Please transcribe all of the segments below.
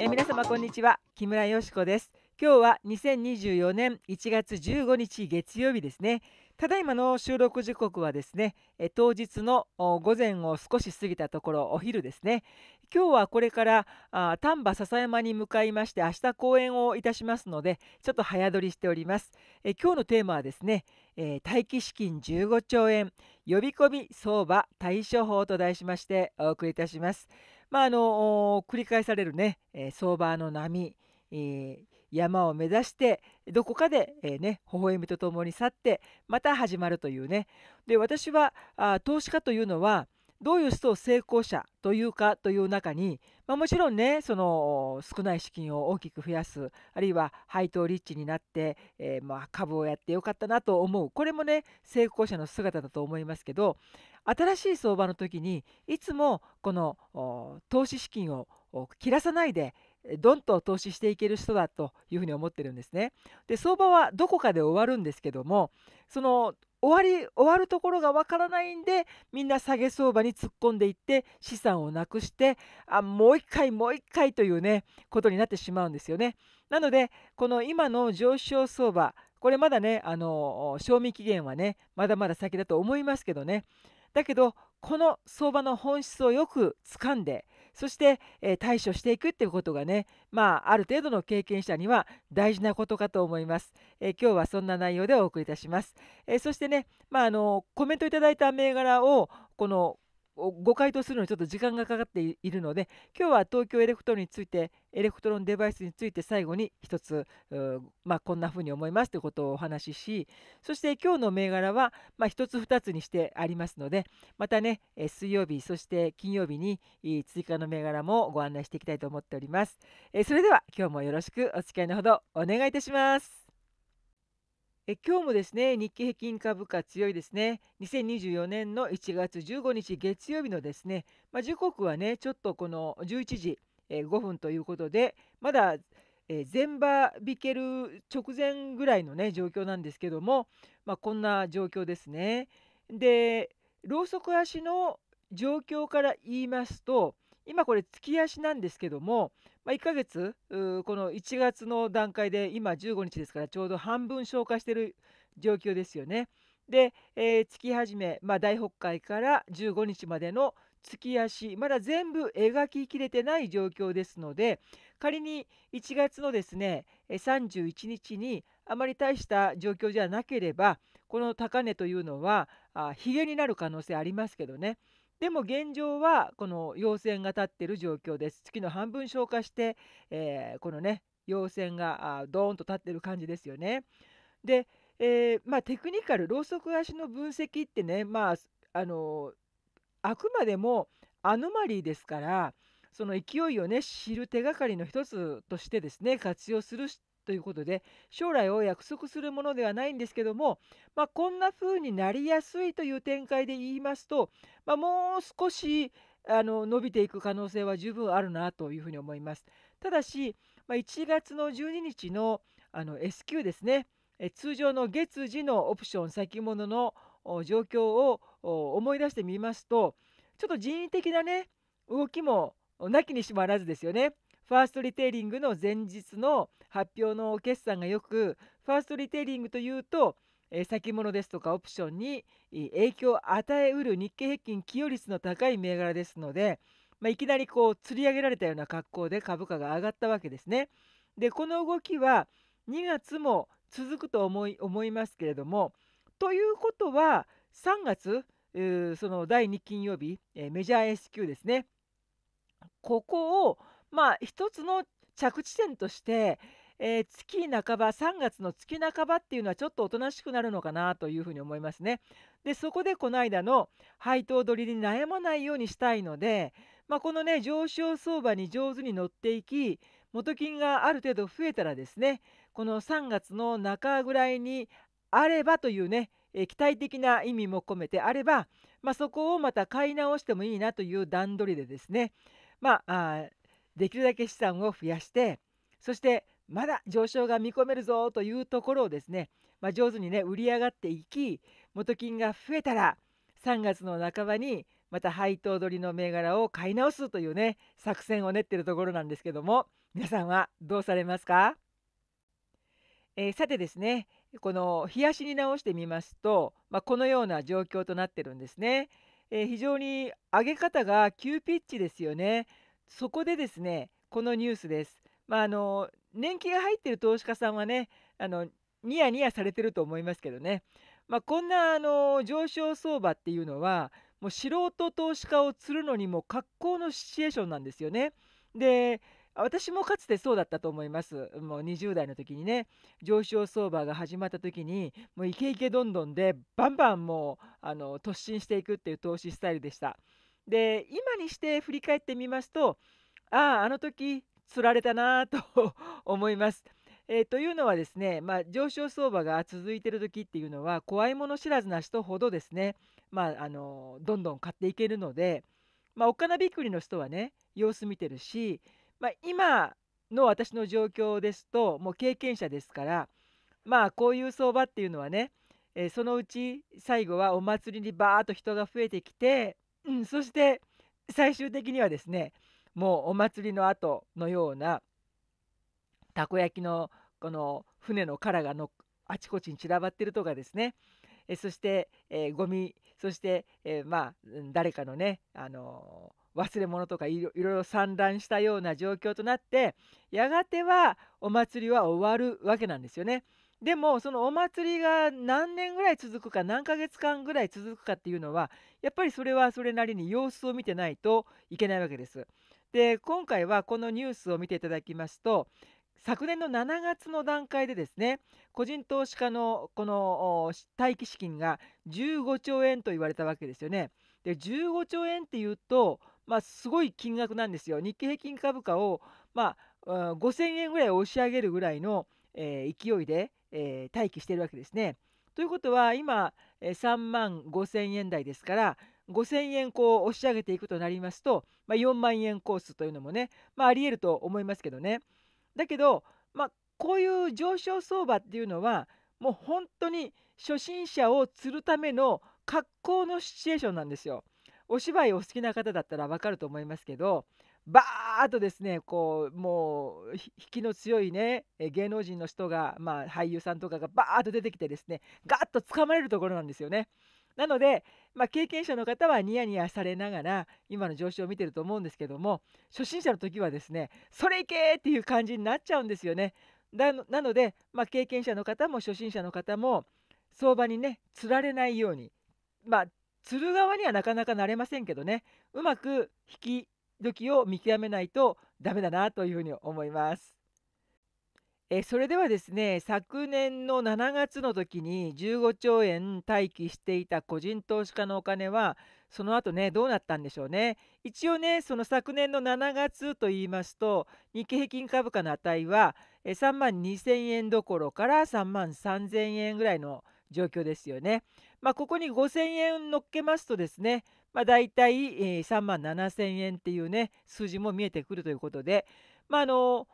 え皆様こんにちは木村よしこです今日は2024年1月15日月曜日ですねただいまの収録時刻はですね当日の午前を少し過ぎたところお昼ですね今日はこれから丹波笹山に向かいまして明日公演をいたしますのでちょっと早撮りしております今日のテーマはですね、えー、待機資金15兆円呼び込み相場対処法と題しましてお送りいたしますまああの繰り返されるね、相場の波えー、山を目指してどこかで、えー、ね微笑みとともに去ってまた始まるというねで私はあ投資家というのはどういう人を成功者というかという中に、まあ、もちろんねその少ない資金を大きく増やすあるいは配当リッチになって、えー、まあ株をやってよかったなと思うこれもね成功者の姿だと思いますけど新しい相場の時にいつもこの投資資金を切らさないでどんと投資していける人だというふうに思ってるんですね。で相場はどこかで終わるんですけどもその終わり終わるところがわからないんでみんな下げ相場に突っ込んでいって資産をなくしてあもう一回もう一回というねことになってしまうんですよね。なのでこの今の上昇相場これまだねあの賞味期限はねまだまだ先だと思いますけどねだけどこの相場の本質をよくつかんでそして、えー、対処していくっていうことがね、まあ、ある程度の経験者には大事なことかと思います。えー、今日はそんな内容でお送りいたします。えー、そしてね、まあ、あのコメントいただいた銘柄をこのご回答するのにちょっと時間がかかっているので今日は東京エレクトロンについてエレクトロンデバイスについて最後に一つ、まあ、こんなふうに思いますということをお話ししそして今日の銘柄は、まあ、1つ2つにしてありますのでまたね水曜日そして金曜日に追加の銘柄もご案内していきたいと思っております。それでは今日もよろしくお付き合いのほどお願いいたします。え今日もですね日経平均株価強いですね2024年の1月15日月曜日のですね、まあ、時刻はねちょっとこの11時、え5分ということでまだえ場引ける直前ぐらいのね状況なんですけども、まあ、こんな状況ですね。でろうそく足の状況から言いますと今これ月足なんですけども、まあ、1ヶ月この1月の段階で今15日ですからちょうど半分消化してる状況ですよね。で、えー、月始め、まあ、大北海から15日までの月足まだ全部描ききれてない状況ですので仮に1月のですね31日にあまり大した状況じゃなければこの高値というのはあヒゲになる可能性ありますけどねでも現状はこの陽線が立っている状況です月の半分消化して、えー、このね陽線がドーンと立っている感じですよね。で、えー、まあ、テクニカルロウソク足の分析ってね、まあ、あのあくまでもアノマリーですからその勢いをね知る手がかりの一つとしてですね活用するということで将来を約束するものではないんですけども、まあ、こんな風になりやすいという展開で言いますと、まあ、もう少しあの伸びていく可能性は十分あるなというふうに思います。ただし、まあ、1月の12日のあの S q ですねえ通常の月次のオプション先物の状況を思い出してみますとちょっと人為的なね動きもなきにしもあらずですよね。ファーストリテイリングの前日の発表の決算がよくファーストリテイリングというとえ先物ですとかオプションに影響を与えうる日経平均寄与率の高い銘柄ですので、まあ、いきなりこう釣り上げられたような格好で株価が上がったわけですね。でこの動きは2月も続くと思い思いますけれどもということは3月、その第2金曜日、えー、メジャー S q ですねここをまあ一つの着地点として、えー、月半ば3月の月半ばっていうのはちょっとおとなしくなるのかなというふうに思いますね。でそこでこの間の配当取りに悩まないようにしたいので、まあ、このね上昇相場に上手に乗っていき元金がある程度増えたらですねこの3月の中ぐらいにあればというね、えー、期待的な意味も込めてあれば、まあ、そこをまた買い直してもいいなという段取りでですねまあできるだけ資産を増やしてそしてまだ上昇が見込めるぞというところをですね、まあ、上手にね売り上がっていき元金が増えたら3月の半ばにまた配当取りの銘柄を買い直すというね作戦を練ってるところなんですけども皆さんはどうされますか、えー、さてですねこの冷やしに直してみますと、まあ、このような状況となってるんですね。えー、非常に上げ方が急ピッチですよね。そこでですねこのニュースです。まあ、あの年季が入ってる投資家さんはねあのニヤニヤされてると思いますけどね、まあ、こんなあの上昇相場っていうのはもう素人投資家を釣るのにも格好のシチュエーションなんですよね。で私もかつてそうだったと思いますもう20代の時にね上昇相場が始まった時にもうイケイケどんどんでバンバンもうあの突進していくっていう投資スタイルでした。で今にして振り返ってみますとあああの時つられたなと 思います。えー、というのはですね、まあ、上昇相場が続いてる時っていうのは怖いもの知らずな人ほどですね、まあ、あのどんどん買っていけるので、まあ、おっかなびっくりの人はね様子見てるし、まあ、今の私の状況ですともう経験者ですからまあこういう相場っていうのはね、えー、そのうち最後はお祭りにバーッと人が増えてきてうん、そして最終的にはですねもうお祭りの後のようなたこ焼きのこの船の殻がのあちこちに散らばってるとかですねえそして、えー、ゴミそして、えー、まあ誰かのね、あのー、忘れ物とかいろいろ散乱したような状況となってやがてはお祭りは終わるわけなんですよね。でもそのお祭りが何年ぐらい続くか何ヶ月間ぐらい続くかっていうのはやっぱりそれはそれなりに様子を見てないといけないわけです。で今回はこのニュースを見ていただきますと昨年の7月の段階でですね個人投資家のこの待機資金が15兆円と言われたわけですよね。で15兆円っていうと、まあ、すごい金額なんですよ。日経平均株価を、まあ、5000円ぐらい押し上げるぐらいの、えー、勢いでえー、待機しているわけですね。ということは今3万5,000円台ですから5,000円こう押し上げていくとなりますと、まあ、4万円コースというのもね、まあ、ありえると思いますけどね。だけど、まあ、こういう上昇相場っていうのはもう本当に初心者を釣るための格好のシチュエーションなんですよ。お芝居お好きな方だったらわかると思いますけどバーッとですねこうもう引きの強いね芸能人の人が、まあ、俳優さんとかがバーッと出てきてですねガッと掴まれるところなんですよね。なので、まあ、経験者の方はニヤニヤされながら今の上昇を見てると思うんですけども初心者の時はですねそれいけっていう感じになっちゃうんですよね。なので、まあ、経験者の方も初心者の方も相場にねつられないようにまあ釣る側にはなかなかなれませんけどねうまく引き時を見極めないとダメだなというふうに思います。えそれではですね昨年の7月の時に15兆円待機していた個人投資家のお金はその後ねどうなったんでしょうね一応ねその昨年の7月と言いますと日経平均株価の値は3万2000円どころから3万3000円ぐらいの状況ですよね。まあ、ここに5000円乗っけますとですねまあ、大体、3万7,000円っていうね数字も見えてくるということで、まあ、あの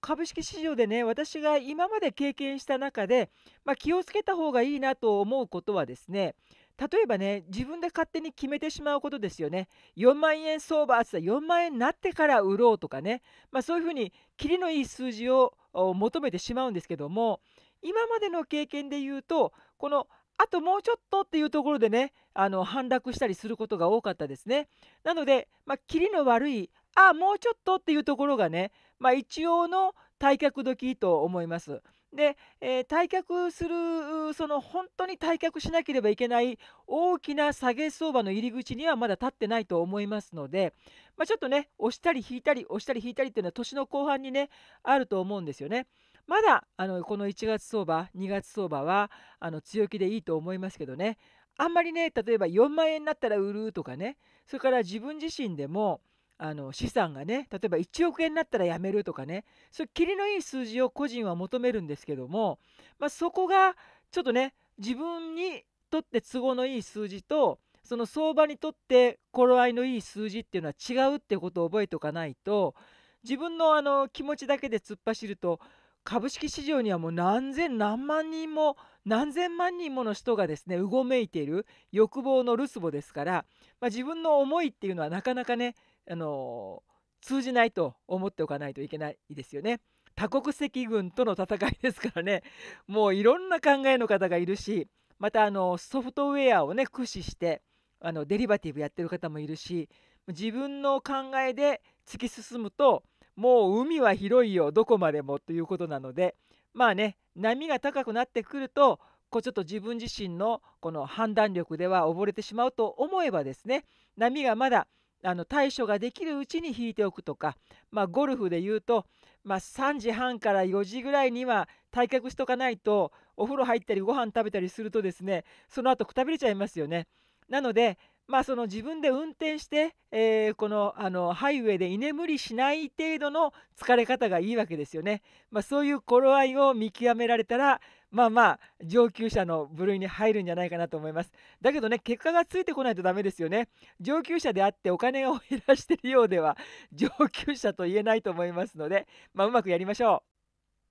株式市場でね私が今まで経験した中で、まあ、気をつけた方がいいなと思うことはですね例えばね自分で勝手に決めてしまうことですよね4万円相場って4万円になってから売ろうとかね、まあ、そういうふうにキリのいい数字を求めてしまうんですけども今までの経験で言うとこのあともうちょっとっていうところでねあの反落したりすることが多かったですね。なので、まあ、キリの悪いあもうちょっとっていうところがね、まあ、一応の退却時と思います。で、えー、退却するその本当に退却しなければいけない大きな下げ相場の入り口にはまだ立ってないと思いますので、まあ、ちょっとね押したり引いたり押したり引いたりっていうのは年の後半にねあると思うんですよね。まだあのこの1月相場2月相場はあの強気でいいと思いますけどねあんまりね例えば4万円になったら売るとかねそれから自分自身でもあの資産がね例えば1億円になったらやめるとかねそういうりのいい数字を個人は求めるんですけども、まあ、そこがちょっとね自分にとって都合のいい数字とその相場にとって頃合いのいい数字っていうのは違うってことを覚えておかないと自分のあの気持ちだけで突っ走ると株式市場にはもう何千何万人も何千万人もの人がですねうごめいている欲望の留守母ですから、まあ、自分の思いっていうのはなかなかね、あのー、通じないと思っておかないといけないですよね。多国籍軍との戦いですからねもういろんな考えの方がいるしまたあのソフトウェアをね駆使してあのデリバティブやってる方もいるし自分の考えで突き進むともう海は広いよどこまでもということなのでまあね波が高くなってくるとこうちょっと自分自身のこの判断力では溺れてしまうと思えばですね波がまだあの対処ができるうちに引いておくとか、まあ、ゴルフで言うと、まあ、3時半から4時ぐらいには退却しとかないとお風呂入ったりご飯食べたりするとですねその後くたびれちゃいますよね。なのでまあ、その自分で運転して、えー、このあのハイウェイで居眠りしない程度の疲れ方がいいわけですよね。まあ、そういう頃合いを見極められたらまあまあ上級者の部類に入るんじゃないかなと思います。だけどね結果がついてこないとダメですよね。上級者であってお金を減らしてるようでは上級者と言えないと思いますので、まあ、うまくやりましょ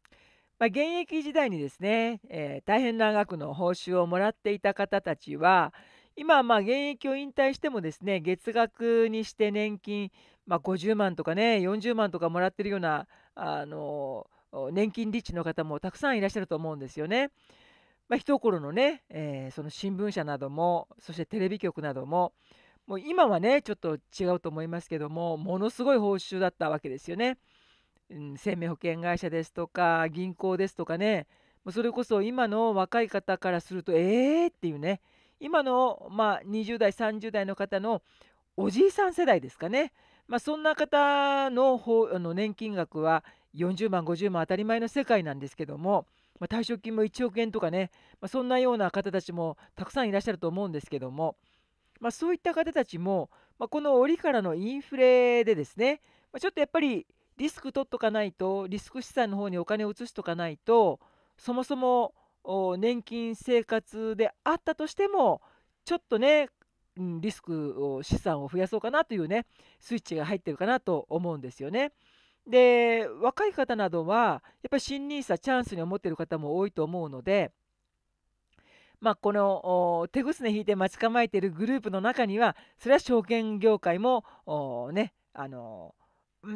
う。まあ、現役時代にですね、えー、大変な額の報酬をもらっていた方たちは、今はまあ現役を引退してもですね月額にして年金、まあ、50万とかね40万とかもらってるようなあの年金リッチの方もたくさんいらっしゃると思うんですよね。まあ、一頃のね、えー、その新聞社などもそしてテレビ局などももう今はねちょっと違うと思いますけどもものすごい報酬だったわけですよね。生命保険会社ですとか銀行ですとかねそれこそ今の若い方からするとええー、っていうね今の、まあ、20代30代の方のおじいさん世代ですかね、まあ、そんな方のあの年金額は40万50万当たり前の世界なんですけども、まあ、退職金も1億円とかね、まあ、そんなような方たちもたくさんいらっしゃると思うんですけども、まあ、そういった方たちも、まあ、この折からのインフレでですね、まあ、ちょっとやっぱりリスク取っとかないとリスク資産の方にお金を移しとかないとそもそも年金生活であったとしてもちょっとね、うん、リスクを資産を増やそうかなというねスイッチが入ってるかなと思うんですよね。で若い方などはやっぱり新 n i s チャンスに思ってる方も多いと思うので。まあ、この手ぐすね引いて待ち構えているグループの中にはそれは証券業界もねあの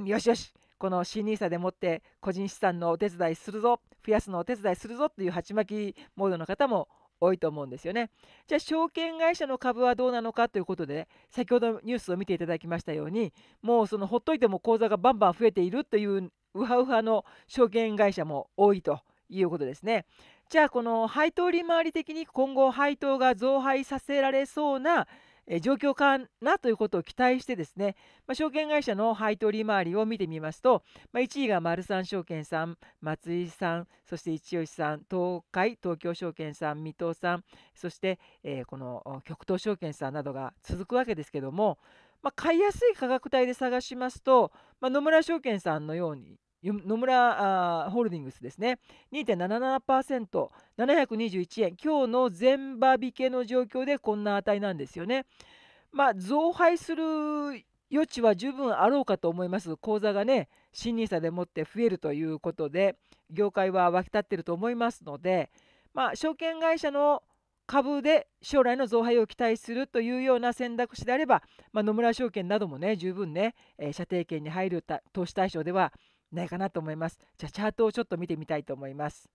よしよしこの新ニーサでもって個人資産のお手伝いするぞ増やすのお手伝いするぞという鉢巻きモードの方も多いと思うんですよね。じゃあ証券会社の株はどうなのかということで、ね、先ほどニュースを見ていただきましたようにもうそのほっといても口座がバンバン増えているというウハウハの証券会社も多いということですね。じゃあこの配当利回り的に今後配当が増配させられそうなえ状況かなということを期待してですね、まあ、証券会社の配当利回りを見てみますと、まあ、1位が丸三証券さん松井さんそして一吉さん東海東京証券さん水戸さんそして、えー、この極東証券さんなどが続くわけですけども、まあ、買いやすい価格帯で探しますと、ま野村証券さんのように野村ホールディングスですね2.77%、721円今日の全場引けの状況でこんな値なんですよね。まあ、増配する余地は十分あろうかと思います。口座がね、新 n i でもって増えるということで、業界は沸き立っていると思いますので、まあ、証券会社の株で将来の増配を期待するというような選択肢であれば、まあ、野村証券などもね十分ね、えー、射程圏に入る投資対象ではないかなと思います。じゃあチャートをちょっと見てみたいと思います。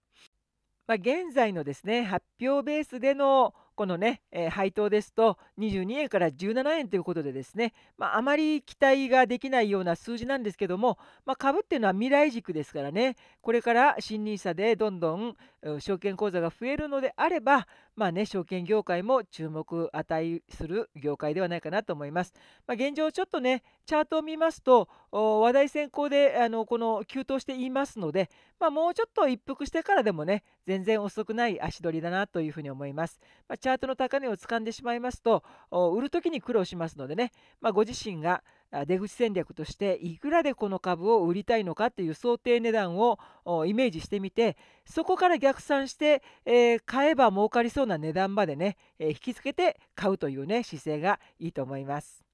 まあ、現在のですね発表ベースでのこのね、えー、配当ですと22円から17円ということでですね、まあ、あまり期待ができないような数字なんですけども、まあ、株っていうのは未来軸ですからねこれから新 n i s でどんどん証券口座が増えるのであれば、まあね、証券業界も注目値する業界ではないかなと思います。まあ、現状ちょっとねチャートを見ますと話題先行であのこの急騰していますので、まあ、もうちょっと一服してからでもね全然遅くない足取りだなというふうに思います、まあ、チャートの高値を掴んでしまいますと売る時に苦労しますのでね、まあ、ご自身が出口戦略としていくらでこの株を売りたいのかという想定値段をイメージしてみてそこから逆算して、えー、買えば儲かりそうな値段までね、えー、引きつけて買うというね姿勢がいいと思います。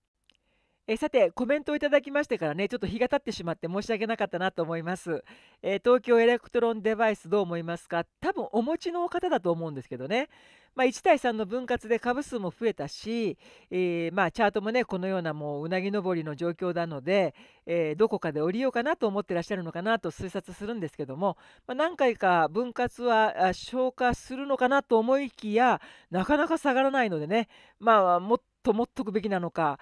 えさてコメントをいただきましてからねちょっと日が経ってしまって申し訳なかったなと思います、えー、東京エレクトロンデバイスどう思いますか多分お持ちの方だと思うんですけどね、まあ、1対3の分割で株数も増えたし、えー、まあ、チャートもねこのようなもううなぎ登りの状況なので、えー、どこかで降りようかなと思ってらっしゃるのかなと推察するんですけども、まあ、何回か分割は消化するのかなと思いきやなかなか下がらないのでねまあもっとと思っとくべきなのか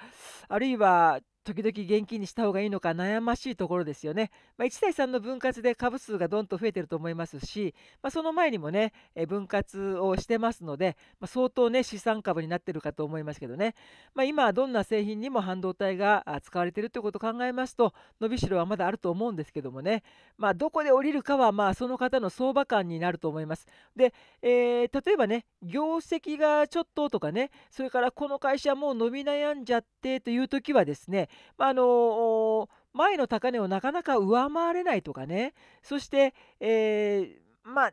あるいは時々現金にした方がいいのか悩ましいところですよね。まあ、1対3の分割で株数がどんと増えてると思いますし、まあ、その前にもね、え分割をしてますので、まあ、相当ね、資産株になってるかと思いますけどね、まあ、今どんな製品にも半導体が使われてるということを考えますと、伸びしろはまだあると思うんですけどもね、まあ、どこで降りるかは、まあ、その方の相場感になると思います。で、えー、例えばね、業績がちょっととかね、それからこの会社もう伸び悩んじゃってという時はですね、まあ、の前の高値をなかなか上回れないとかね、そして、えー、まあ、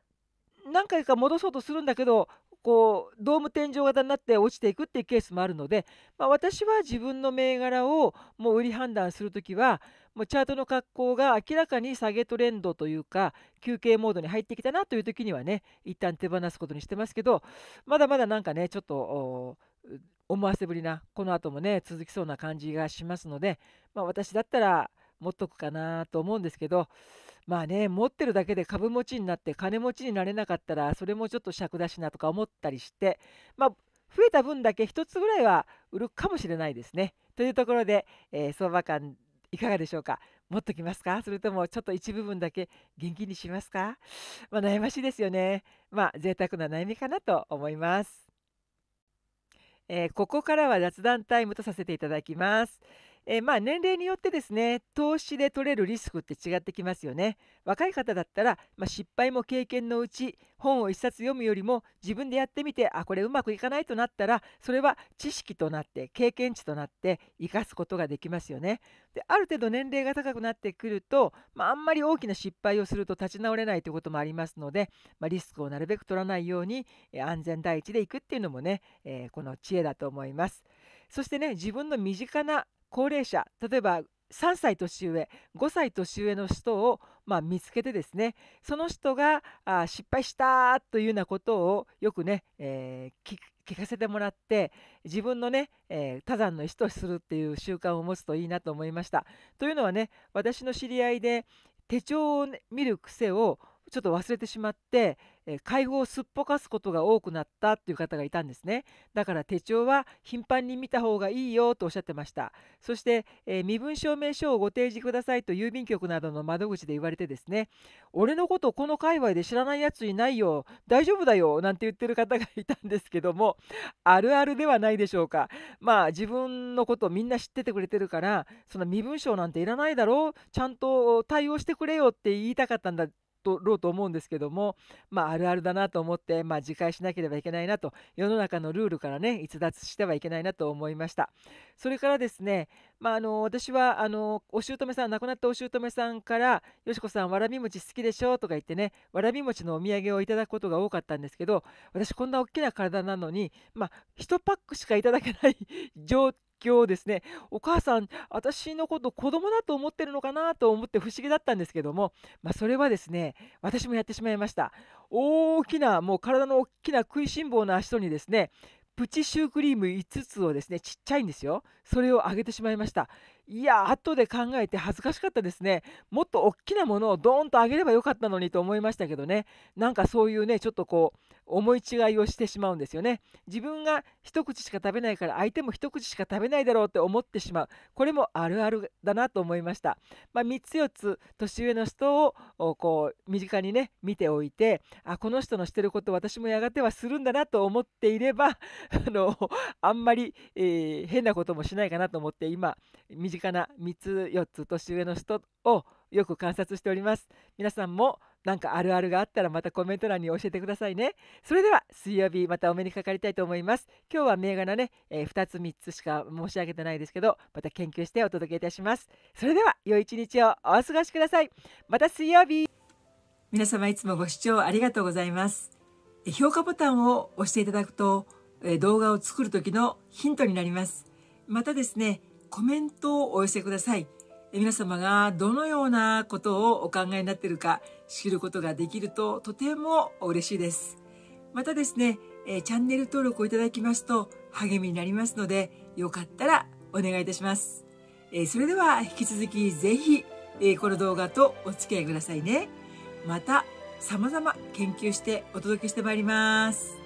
何回か戻そうとするんだけど、こうドーム天井型になって落ちていくっていうケースもあるので、まあ、私は自分の銘柄をもう売り判断するときはもうチャートの格好が明らかに下げトレンドというか休憩モードに入ってきたなというときにはね一旦手放すことにしてますけどまだまだなんかねちょっと思わせぶりなこの後もね続きそうな感じがしますので、まあ、私だったら持っとくかなと思うんですけどまあね持ってるだけで株持ちになって金持ちになれなかったらそれもちょっと尺だしなとか思ったりしてまあ増えた分だけ1つぐらいは売るかもしれないですね。というところで、えー、相場感いかがでしょうか持っときますかそれともちょっと一部分だけ元気にしますか、まあ、悩ましいですよね。まあ贅沢な悩みかなと思います。えー、ここからは雑談タイムとさせていただきます。えー、まあ年齢によってですね投資で取れるリスクって違ってきますよね若い方だったら、まあ、失敗も経験のうち本を1冊読むよりも自分でやってみてあこれうまくいかないとなったらそれは知識となって経験値となって生かすことができますよねである程度年齢が高くなってくると、まあ、あんまり大きな失敗をすると立ち直れないということもありますので、まあ、リスクをなるべく取らないように安全第一でいくっていうのもね、えー、この知恵だと思いますそしてね自分の身近な高齢者例えば3歳年上5歳年上の人を、まあ、見つけてですねその人があ失敗したというようなことをよくね、えー、聞かせてもらって自分のね、えー、多山の石とするっていう習慣を持つといいなと思いました。というのはね私の知り合いで手帳を、見る癖をちょっと忘れてしまって、え会合をすっぽかすことが多くなったっていう方がいたんですねだから手帳は頻繁に見た方がいいよとおっしゃってましたそして、えー、身分証明書をご提示くださいと郵便局などの窓口で言われてですね俺のことこの界隈で知らないやついないよ大丈夫だよなんて言ってる方がいたんですけどもあるあるではないでしょうかまあ自分のことをみんな知っててくれてるからその身分証なんていらないだろうちゃんと対応してくれよって言いたかったんだとろうと思うんですけども、まあ、あるあるだなと思って、まあ、自戒しなければいけないなと世の中のルールからね逸脱してはいけないなと思いましたそれからですね、まあ、あの私はあのお姑さん亡くなったお姑さんから「よしこさんわらび餅好きでしょ」とか言ってねわらび餅のお土産をいただくことが多かったんですけど私こんな大きな体なのに、まあ、1パックしかいただけない状態日ですねお母さん私のこと子供だと思ってるのかなと思って不思議だったんですけども、まあ、それはですね私もやってしまいました大きなもう体の大きな食いしん坊の足とにですねプチシュークリーム5つをですねちっちゃいんですよそれをあげてしまいましたいや後で考えて恥ずかしかったですねもっと大きなものをドーンとあげればよかったのにと思いましたけどねなんかそういうねちょっとこう思い違いをしてしまうんですよね自分が一口しか食べないから相手も一口しか食べないだろうって思ってしまうこれもあるあるだなと思いました、まあ、3つ4つ年上の人をこう身近にね見ておいてあこの人のしてること私もやがてはするんだなと思っていれば あのあんまり、えー、変なこともしないかなと思って今身近かな3つ4つ年上の人をよく観察しております皆さんもなんかあるあるがあったらまたコメント欄に教えてくださいねそれでは水曜日またお目にかかりたいと思います今日は銘柄ね、えー、2つ3つしか申し上げてないですけどまた研究してお届けいたしますそれでは良い一日をお過ごしくださいまた水曜日皆様いつもご視聴ありがとうございます評価ボタンを押していただくと動画を作る時のヒントになりますまたですねコメントをお寄せください。皆様がどのようなことをお考えになっているか知ることができるととても嬉しいです。またですね、チャンネル登録をいただきますと励みになりますので、よかったらお願いいたします。それでは引き続きぜひこの動画とお付き合いくださいね。また様々研究してお届けしてまいります。